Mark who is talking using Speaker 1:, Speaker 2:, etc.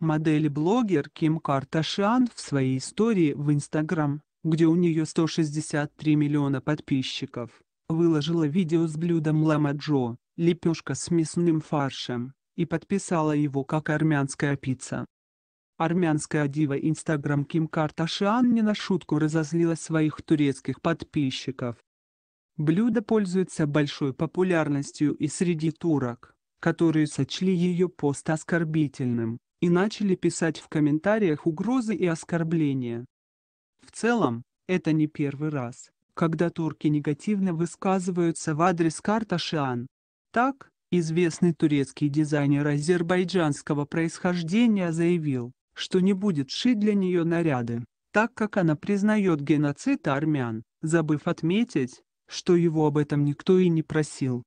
Speaker 1: Модель-блогер Ким Кардашиан в своей истории в Инстаграм, где у нее 163 миллиона подписчиков, выложила видео с блюдом лама джо, лепешка с мясным фаршем, и подписала его как армянская пицца. Армянская дива Инстаграм Ким Кардашиан не на шутку разозлила своих турецких подписчиков. Блюдо пользуется большой популярностью и среди турок, которые сочли ее пост оскорбительным и начали писать в комментариях угрозы и оскорбления. В целом, это не первый раз, когда турки негативно высказываются в адрес Карташиан. Так, известный турецкий дизайнер азербайджанского происхождения заявил, что не будет шить для нее наряды, так как она признает геноцид армян, забыв отметить, что его об этом никто и не просил.